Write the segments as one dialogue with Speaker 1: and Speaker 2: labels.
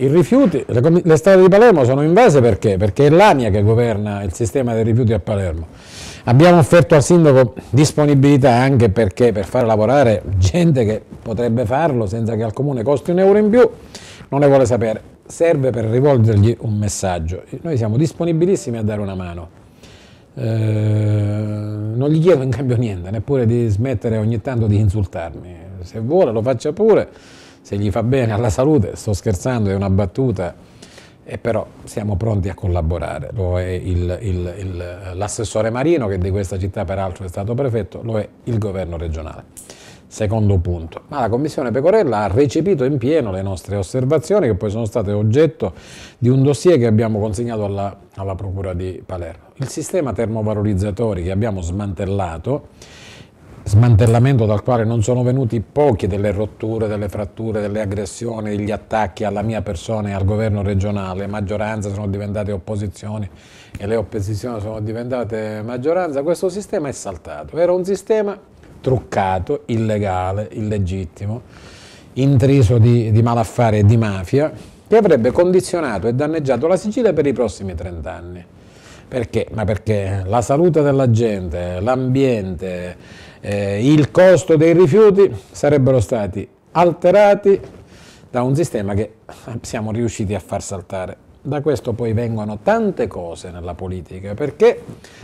Speaker 1: i rifiuti, le, le strade di Palermo sono invase perché? Perché è l'ANIA che governa il sistema dei rifiuti a Palermo. Abbiamo offerto al sindaco disponibilità anche perché per far lavorare gente che potrebbe farlo senza che al comune costi un euro in più, non ne vuole sapere. Serve per rivolgergli un messaggio. Noi siamo disponibilissimi a dare una mano. Eh, non gli chiedo in cambio niente, neppure di smettere ogni tanto di insultarmi. Se vuole lo faccia pure se gli fa bene alla salute, sto scherzando, è una battuta, e eh, però siamo pronti a collaborare. Lo è il, il, il, l'assessore Marino, che di questa città peraltro è stato prefetto, lo è il governo regionale. Secondo punto. Ma la Commissione Pecorella ha recepito in pieno le nostre osservazioni che poi sono state oggetto di un dossier che abbiamo consegnato alla, alla Procura di Palermo. Il sistema termovalorizzatori che abbiamo smantellato smantellamento dal quale non sono venuti poche delle rotture, delle fratture, delle aggressioni, degli attacchi alla mia persona e al governo regionale. Maggioranze sono diventate opposizioni e le opposizioni sono diventate maggioranza. Questo sistema è saltato. Era un sistema truccato, illegale, illegittimo, intriso di, di malaffare e di mafia, che avrebbe condizionato e danneggiato la Sicilia per i prossimi 30 anni. Perché? Ma perché la salute della gente, l'ambiente, eh, il costo dei rifiuti sarebbero stati alterati da un sistema che siamo riusciti a far saltare. Da questo poi vengono tante cose nella politica, perché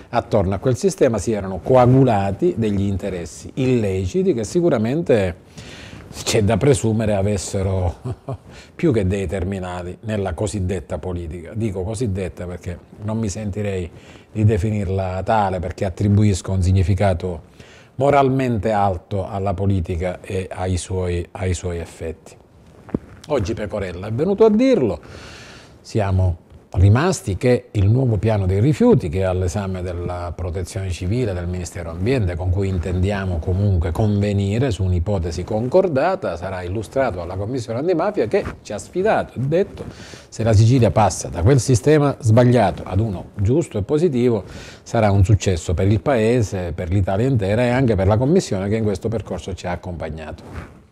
Speaker 1: attorno a quel sistema si erano coagulati degli interessi illeciti che sicuramente c'è da presumere avessero più che dei terminali nella cosiddetta politica. Dico cosiddetta perché non mi sentirei di definirla tale, perché attribuisco un significato moralmente alto alla politica e ai suoi, ai suoi effetti. Oggi Pecorella è venuto a dirlo, siamo rimasti che il nuovo piano dei rifiuti che è all'esame della protezione civile del Ministero Ambiente con cui intendiamo comunque convenire su un'ipotesi concordata sarà illustrato alla Commissione antimafia che ci ha sfidato e detto se la Sicilia passa da quel sistema sbagliato ad uno giusto e positivo sarà un successo per il Paese, per l'Italia intera e anche per la Commissione che in questo percorso ci ha accompagnato.